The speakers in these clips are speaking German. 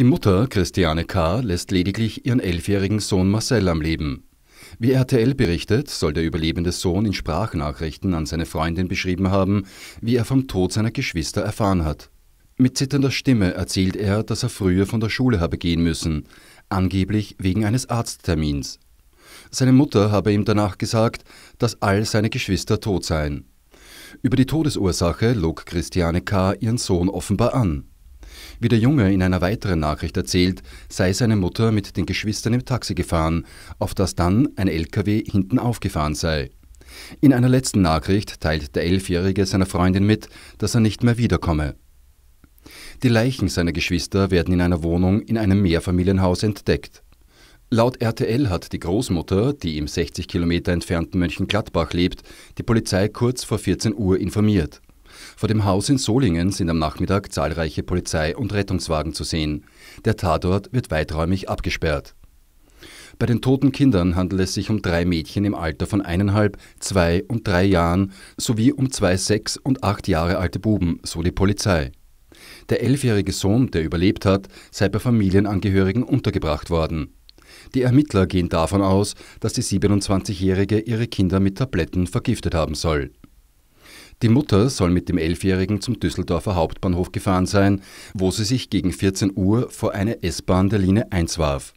Die Mutter, Christiane K., lässt lediglich ihren elfjährigen Sohn Marcel am Leben. Wie RTL berichtet, soll der überlebende Sohn in Sprachnachrichten an seine Freundin beschrieben haben, wie er vom Tod seiner Geschwister erfahren hat. Mit zitternder Stimme erzählt er, dass er früher von der Schule habe gehen müssen, angeblich wegen eines Arzttermins. Seine Mutter habe ihm danach gesagt, dass all seine Geschwister tot seien. Über die Todesursache log Christiane K. ihren Sohn offenbar an. Wie der Junge in einer weiteren Nachricht erzählt, sei seine Mutter mit den Geschwistern im Taxi gefahren, auf das dann ein LKW hinten aufgefahren sei. In einer letzten Nachricht teilt der Elfjährige seiner Freundin mit, dass er nicht mehr wiederkomme. Die Leichen seiner Geschwister werden in einer Wohnung in einem Mehrfamilienhaus entdeckt. Laut RTL hat die Großmutter, die im 60 Kilometer entfernten Mönchengladbach lebt, die Polizei kurz vor 14 Uhr informiert. Vor dem Haus in Solingen sind am Nachmittag zahlreiche Polizei- und Rettungswagen zu sehen. Der Tatort wird weiträumig abgesperrt. Bei den toten Kindern handelt es sich um drei Mädchen im Alter von eineinhalb, zwei und drei Jahren sowie um zwei sechs und acht Jahre alte Buben, so die Polizei. Der elfjährige Sohn, der überlebt hat, sei bei Familienangehörigen untergebracht worden. Die Ermittler gehen davon aus, dass die 27-Jährige ihre Kinder mit Tabletten vergiftet haben soll. Die Mutter soll mit dem Elfjährigen zum Düsseldorfer Hauptbahnhof gefahren sein, wo sie sich gegen 14 Uhr vor eine S-Bahn der Linie 1 warf.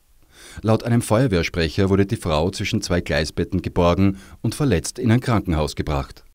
Laut einem Feuerwehrsprecher wurde die Frau zwischen zwei Gleisbetten geborgen und verletzt in ein Krankenhaus gebracht.